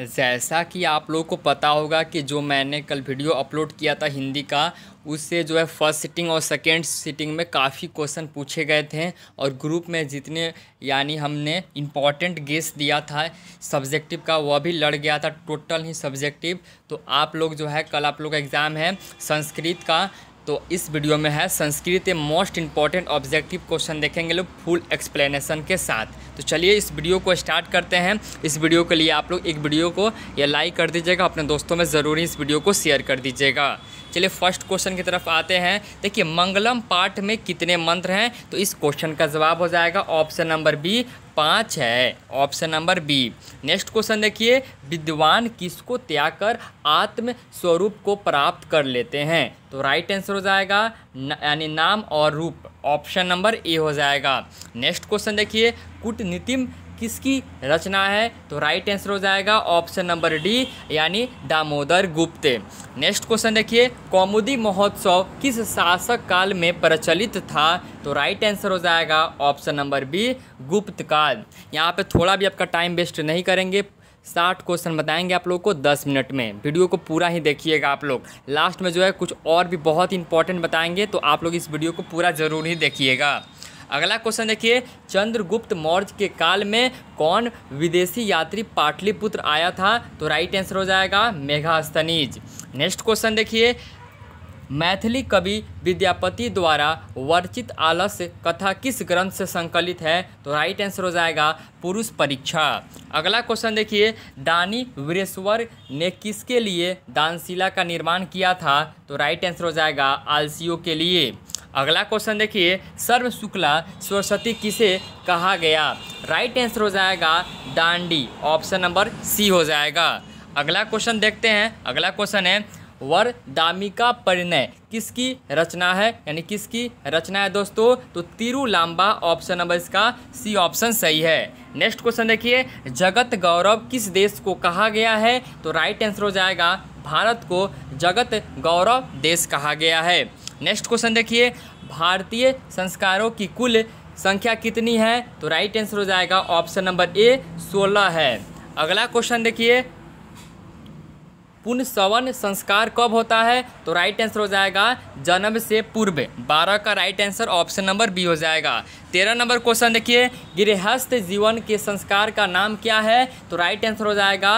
जैसा कि आप लोगों को पता होगा कि जो मैंने कल वीडियो अपलोड किया था हिंदी का उससे जो है फर्स्ट सिटिंग और सेकेंड सिटिंग में काफ़ी क्वेश्चन पूछे गए थे और ग्रुप में जितने यानी हमने इम्पॉर्टेंट गेस दिया था सब्जेक्टिव का वह भी लड़ गया था टोटल ही सब्जेक्टिव तो आप लोग जो है कल आप लोग का एग्ज़ाम है संस्कृत का तो इस वीडियो में है संस्कृत के मोस्ट इंपॉर्टेंट ऑब्जेक्टिव क्वेश्चन देखेंगे लोग फुल एक्सप्लेनेशन के साथ तो चलिए इस वीडियो को स्टार्ट करते हैं इस वीडियो के लिए आप लोग एक वीडियो को या लाइक कर दीजिएगा अपने दोस्तों में ज़रूरी इस वीडियो को शेयर कर दीजिएगा चलिए फर्स्ट क्वेश्चन की तरफ आते हैं देखिए मंगलम पाठ में कितने मंत्र हैं तो इस क्वेश्चन का जवाब हो जाएगा ऑप्शन नंबर बी पाँच है option number B next question देखिए विद्वान किसको त्याग कर आत्म स्वरूप को प्राप्त कर लेते हैं तो राइट आंसर हो जाएगा यानी नाम और रूप ऑप्शन नंबर ए हो जाएगा नेक्स्ट क्वेश्चन देखिए कूटनीतिम किसकी रचना है तो राइट आंसर हो जाएगा ऑप्शन नंबर डी यानी दामोदर गुप्ते नेक्स्ट क्वेश्चन देखिए कौमुदी महोत्सव किस शासक काल में प्रचलित था तो राइट आंसर हो जाएगा ऑप्शन नंबर बी गुप्त काल यहाँ पे थोड़ा भी आपका टाइम वेस्ट नहीं करेंगे साठ क्वेश्चन बताएंगे आप लोग को दस मिनट में वीडियो को पूरा ही देखिएगा आप लोग लास्ट में जो है कुछ और भी बहुत इंपॉर्टेंट बताएंगे तो आप लोग इस वीडियो को पूरा ज़रूर ही देखिएगा अगला क्वेश्चन देखिए चंद्रगुप्त मौर्य के काल में कौन विदेशी यात्री पाटलिपुत्र आया था तो राइट आंसर हो जाएगा मेघास्तनीज नेक्स्ट क्वेश्चन देखिए मैथिली कवि विद्यापति द्वारा वर्चित आलस्य कथा किस ग्रंथ से संकलित है तो राइट आंसर हो जाएगा पुरुष परीक्षा अगला क्वेश्चन देखिए दानी वीरेश्वर ने किसके लिए दानशिला का निर्माण किया था तो राइट आंसर हो जाएगा आलसियों के लिए अगला क्वेश्चन देखिए सर्व शुक्ला सरस्वती किसे कहा गया राइट आंसर हो जाएगा दांडी ऑप्शन नंबर सी हो जाएगा अगला क्वेश्चन देखते हैं अगला क्वेश्चन है वर दामिका परिणय किसकी रचना है यानी किसकी रचना है दोस्तों तो तिरुलांबा ऑप्शन नंबर इसका सी ऑप्शन सही है नेक्स्ट क्वेश्चन देखिए जगत गौरव किस देश को कहा गया है तो राइट आंसर हो जाएगा भारत को जगत गौरव देश कहा गया है नेक्स्ट क्वेश्चन देखिए भारतीय संस्कारों की कुल संख्या कितनी है तो राइट आंसर हो जाएगा ऑप्शन नंबर ए सोलह है अगला क्वेश्चन देखिए सवन संस्कार कब होता है तो राइट आंसर हो जाएगा जन्म से पूर्व बारह का right answer option number B हो जाएगा तेरह नंबर क्वेश्चन देखिए गृहस्थ जीवन के संस्कार का नाम क्या है तो राइट आंसर हो जाएगा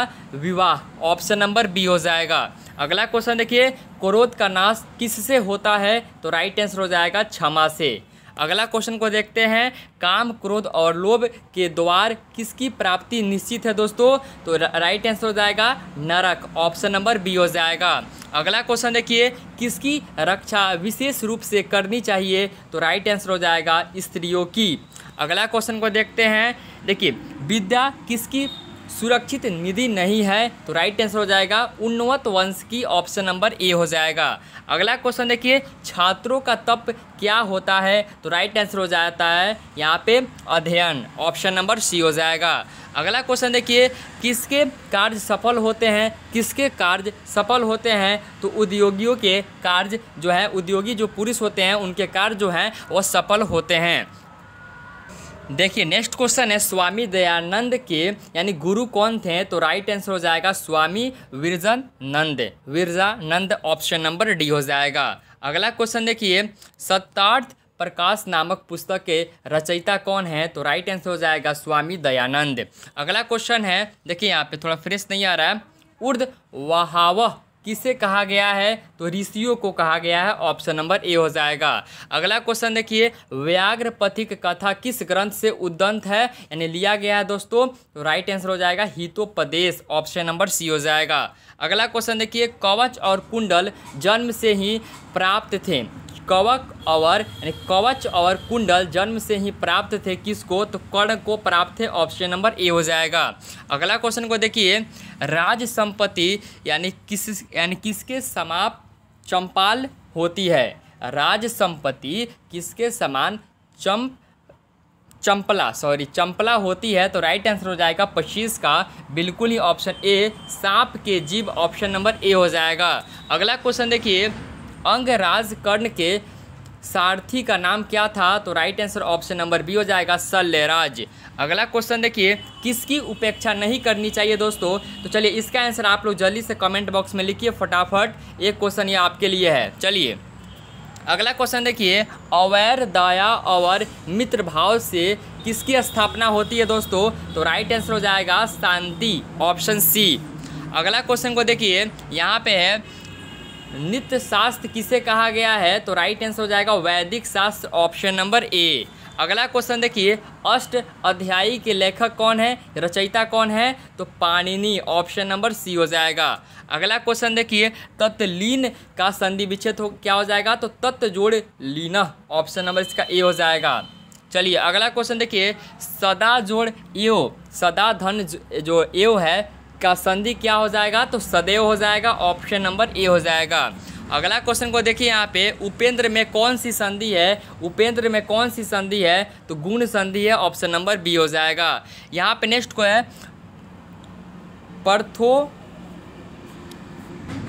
विवाह ऑप्शन नंबर बी हो जाएगा अगला क्वेश्चन देखिए क्रोध का नाश किससे होता है तो राइट आंसर हो जाएगा क्षमा से अगला क्वेश्चन को देखते हैं काम क्रोध और लोभ के द्वार किसकी प्राप्ति निश्चित है दोस्तों तो राइट आंसर हो जाएगा नरक ऑप्शन नंबर बी हो जाएगा अगला क्वेश्चन देखिए किसकी रक्षा विशेष रूप से करनी चाहिए तो राइट आंसर हो जाएगा स्त्रियों की अगला क्वेश्चन को देखते हैं देखिए विद्या किसकी सुरक्षित निधि नहीं है तो राइट आंसर हो जाएगा उन्नवत वंश की ऑप्शन नंबर ए हो जाएगा अगला क्वेश्चन देखिए छात्रों का तप क्या होता है तो राइट आंसर हो जाता है यहाँ पे अध्ययन ऑप्शन नंबर सी हो जाएगा अगला क्वेश्चन देखिए किसके कार्य सफल होते हैं किसके कार्य सफल होते हैं तो उद्योगियों के कार्य जो है उद्योगी जो पुरुष होते हैं उनके कार्य जो हैं वह सफल होते हैं देखिए नेक्स्ट क्वेश्चन है स्वामी दयानंद के यानी गुरु कौन थे तो राइट आंसर हो जाएगा Swami Virjanand Virjanand option number D हो जाएगा अगला क्वेश्चन देखिए सत्तार्थ प्रकाश नामक पुस्तक के रचयिता कौन है तो राइट आंसर हो जाएगा स्वामी दयानंद अगला क्वेश्चन है देखिए यहाँ पे थोड़ा फ्रेश नहीं आ रहा है उर्द वहावह किसे कहा गया है तो ऋषियों को कहा गया है ऑप्शन नंबर ए हो जाएगा अगला क्वेश्चन देखिए व्याघ्र पथिक कथा किस ग्रंथ से उद्दंत है यानी लिया गया है दोस्तों तो राइट आंसर हो जाएगा हितोपदेश ऑप्शन नंबर सी हो जाएगा अगला क्वेश्चन देखिए कवच और कुंडल जन्म से ही प्राप्त थे कवक और यानी कवच और कुंडल जन्म से ही प्राप्त थे किसको तो कर्ण को प्राप्त थे ऑप्शन नंबर ए हो जाएगा अगला क्वेश्चन को देखिए राज संपत्ति यानी किस यानी किसके समाप चंपाल होती है राज संपत्ति किसके समान चंप चंपला सॉरी चंपला होती है तो राइट आंसर हो जाएगा पच्चीस का बिल्कुल ही ऑप्शन ए सांप के जीव ऑप्शन नंबर ए हो जाएगा अगला क्वेश्चन देखिए अंगराज कर्ण के सारथी का नाम क्या था तो right answer option number B हो जाएगा शल्यराज अगला क्वेश्चन देखिए किसकी उपेक्षा नहीं करनी चाहिए दोस्तों तो चलिए इसका आंसर आप लोग जल्दी से कमेंट बॉक्स में लिखिए फटाफट एक क्वेश्चन ये आपके लिए है चलिए अगला क्वेश्चन देखिए अवैर दया और मित्र भाव से किसकी स्थापना होती है दोस्तों तो राइट आंसर हो जाएगा शांति ऑप्शन सी अगला क्वेश्चन को देखिए यहाँ पे है नित्य शास्त्र किसे कहा गया है तो राइट आंसर हो जाएगा वैदिक शास्त्र ऑप्शन नंबर ए अगला क्वेश्चन देखिए अष्ट अध्यायी के लेखक कौन है रचयिता कौन है तो पाणिनि ऑप्शन नंबर सी हो जाएगा अगला क्वेश्चन देखिए तत्लीन का संधि विच्छेद हो क्या हो जाएगा तो तत्व जोड़ लीन ऑप्शन नंबर इसका ए हो जाएगा चलिए अगला क्वेश्चन देखिए सदा जोड़ एओ सदा धन जो एओ है का संधि क्या हो जाएगा तो सदैव हो जाएगा ऑप्शन नंबर ए हो जाएगा अगला क्वेश्चन को देखिए यहाँ पे उपेंद्र में कौन सी संधि है उपेंद्र में कौन सी संधि है तो गुण संधि है ऑप्शन नंबर बी हो जाएगा यहाँ पे नेक्स्ट को है प्रथो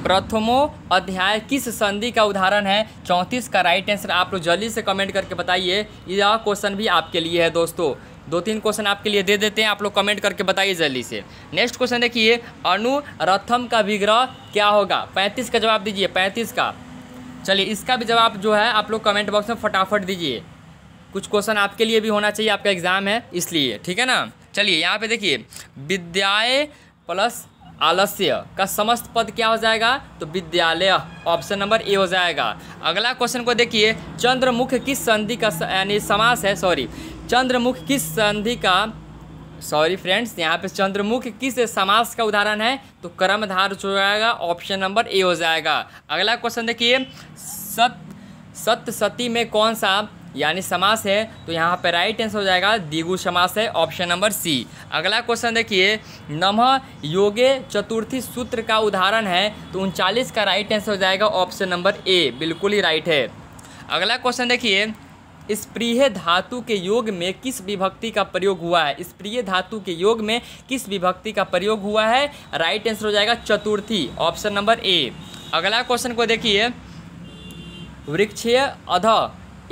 प्रथमो अध्याय किस संधि का उदाहरण है चौंतीस का राइट आंसर आप लोग जल्दी से कमेंट करके बताइए यह क्वेश्चन भी आपके लिए है दोस्तों दो तीन क्वेश्चन आपके लिए दे देते हैं आप लोग कमेंट करके बताइए जल्दी से नेक्स्ट क्वेश्चन देखिए अनुरथम का विग्रह क्या होगा पैंतीस का जवाब दीजिए पैंतीस का चलिए इसका भी जवाब जो है आप लोग कमेंट बॉक्स में फटाफट दीजिए कुछ क्वेश्चन आपके लिए भी होना चाहिए आपका एग्ज़ाम है इसलिए ठीक है ना चलिए यहाँ पे देखिए विद्याय प्लस आलस्य का समस्त पद क्या हो जाएगा तो विद्यालय ऑप्शन नंबर ए हो जाएगा अगला क्वेश्चन को देखिए चंद्रमुख किस संधि का यानी समास है सॉरी चंद्रमुख किस संधि का सॉरी फ्रेंड्स यहाँ पे चंद्रमुख किस समास का उदाहरण है तो कर्मधार हो जाएगा ऑप्शन नंबर ए हो जाएगा अगला क्वेश्चन देखिए सत सत्य सती में कौन सा यानी समास है तो यहाँ पे राइट आंसर हो जाएगा दिगु समास है ऑप्शन नंबर सी अगला क्वेश्चन देखिए नमः योगे चतुर्थी सूत्र का उदाहरण है तो उनचालीस का राइट आंसर हो जाएगा ऑप्शन नंबर ए बिल्कुल ही राइट है अगला क्वेश्चन देखिए स्प्रिय धातु के योग में किस विभक्ति का प्रयोग हुआ है स्प्रिय धातु के योग में किस विभक्ति का प्रयोग हुआ है राइट आंसर हो जाएगा चतुर्थी ऑप्शन नंबर ए अगला क्वेश्चन को देखिए वृक्षीय अध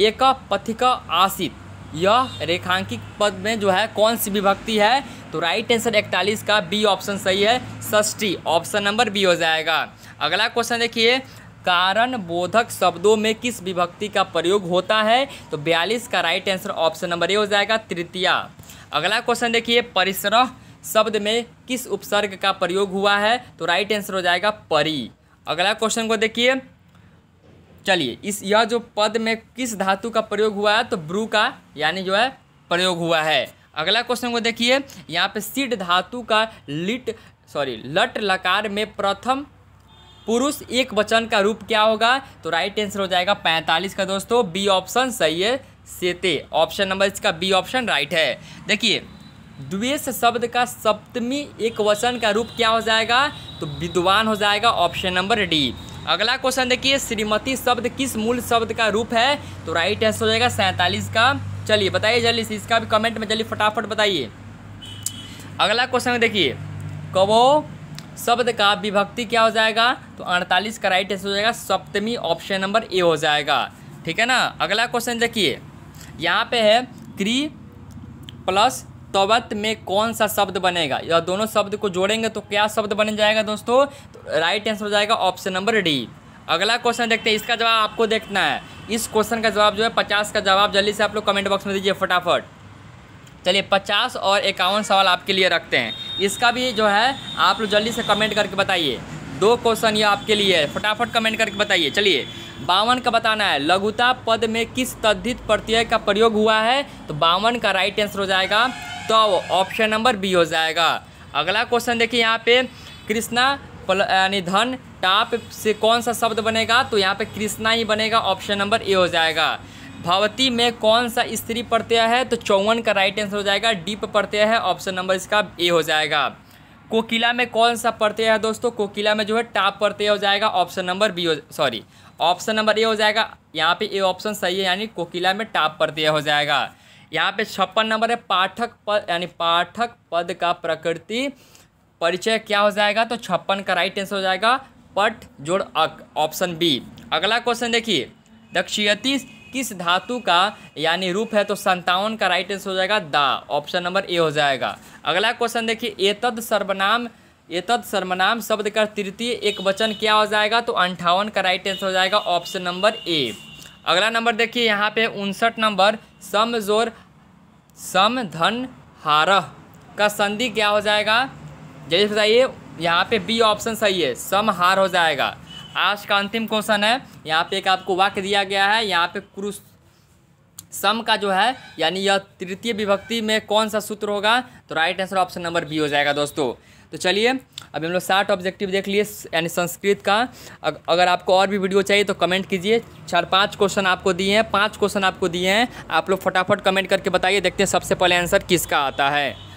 एक पथिक आसित यह रेखांकित पद में जो है कौन सी विभक्ति है तो राइट आंसर इकतालीस का बी ऑप्शन सही है सष्टी ऑप्शन नंबर बी हो जाएगा अगला क्वेश्चन देखिए कारण बोधक शब्दों में किस विभक्ति का प्रयोग होता है तो बयालीस का right answer option number A हो जाएगा तृतीया अगला क्वेश्चन देखिए परिसर शब्द में किस उपसर्ग का प्रयोग हुआ है तो राइट आंसर हो जाएगा परी अगला क्वेश्चन को देखिए चलिए इस यह जो पद में किस धातु का प्रयोग हुआ है तो ब्रू का यानी जो है प्रयोग हुआ है अगला क्वेश्चन को देखिए यहाँ पे सीड धातु का लिट सॉरी लट लकार में प्रथम पुरुष एक वचन का रूप क्या होगा तो राइट आंसर हो जाएगा पैंतालीस का दोस्तों बी ऑप्शन सही है सेते ऑप्शन नंबर इसका बी ऑप्शन राइट है देखिए द्वेष शब्द का सप्तमी एक वचन का रूप क्या हो जाएगा तो विद्वान हो जाएगा ऑप्शन नंबर डी अगला क्वेश्चन देखिए श्रीमती शब्द किस मूल शब्द का रूप है तो राइट आंसर हो जाएगा सैंतालीस का चलिए बताइए जल्दी से इसका भी कमेंट में जल्दी फटाफट बताइए अगला क्वेश्चन देखिए कवो शब्द का विभक्ति क्या हो जाएगा तो अड़तालीस का राइट आंसर हो जाएगा सप्तमी ऑप्शन नंबर ए हो जाएगा ठीक है ना अगला क्वेश्चन देखिए यहाँ पे है क्री प्लस तवत में कौन सा शब्द बनेगा यह दोनों शब्द को जोड़ेंगे तो क्या शब्द बन जाएगा दोस्तों तो राइट आंसर हो जाएगा ऑप्शन नंबर डी अगला क्वेश्चन देखते हैं इसका जवाब आपको देखना है इस क्वेश्चन का जवाब जो है पचास का जवाब जल्दी से आप लोग कमेंट बॉक्स में दीजिए फटाफट चलिए पचास और इक्यावन सवाल आपके लिए रखते हैं इसका भी जो है आप लोग जल्दी से कमेंट करके बताइए दो क्वेश्चन ये आपके लिए है फटाफट कमेंट करके बताइए चलिए बावन का बताना है लघुता पद में किस तद्धित प्रत्यय का प्रयोग हुआ है तो बावन का राइट आंसर हो जाएगा तो ऑप्शन नंबर बी हो जाएगा अगला क्वेश्चन देखिए यहाँ पे कृष्णा यानी धन टाप से कौन सा शब्द बनेगा तो यहाँ पे कृष्णा ही बनेगा ऑप्शन नंबर ए हो जाएगा भावती में कौन सा स्त्री प्रत्यय है तो चौवन का राइट आंसर हो जाएगा डी पर प्रत्यय है ऑप्शन नंबर इसका ए हो जाएगा कोकिला में कौन सा प्रत्यय है दोस्तों कोकिला में जो है टाप प्रत्यय हो जाएगा ऑप्शन नंबर बी हो सॉरी ऑप्शन नंबर ए हो जाएगा यहाँ पे ए ऑप्शन सही है यानी कोकिला में टाप प्रत्यय हो जाएगा यहाँ पे छप्पन नंबर है पाठक पद यानी पाठक पद का प्रकृति परिचय क्या हो जाएगा तो छप्पन का राइट आंसर हो जाएगा पट जोड़ अक ऑप्शन बी अगला क्वेश्चन देखिए दक्षियती किस धातु का यानी रूप है तो संतावन का राइट आंसर हो जाएगा दा ऑप्शन नंबर ए हो जाएगा अगला क्वेश्चन देखिए एतद सर्वनाम एतद सर्वनाम शब्द का तृतीय एक वचन क्या हो जाएगा तो अंठावन का राइट आंसर हो जाएगा ऑप्शन नंबर ए अगला नंबर देखिए यहाँ पे उनसठ नंबर सम जोर सम धन हार का संधि क्या हो जाएगा जैसे बताइए यहाँ पे बी ऑप्शन सही है सम हार हो जाएगा आज का अंतिम क्वेश्चन है यहाँ पे एक आपको वाक्य दिया गया है यहाँ पे क्रुश सम का जो है यानी यह तृतीय विभक्ति में कौन सा सूत्र होगा तो right answer option number B हो जाएगा दोस्तों तो चलिए अभी हम लोग साठ ऑब्जेक्टिव देख लिए यानी संस्कृत का अगर आपको और भी वीडियो चाहिए तो कमेंट कीजिए चार पांच क्वेश्चन आपको दिए हैं पांच क्वेश्चन आपको दिए हैं आप लोग फटाफट कमेंट करके बताइए देखते हैं सबसे पहले आंसर किसका आता है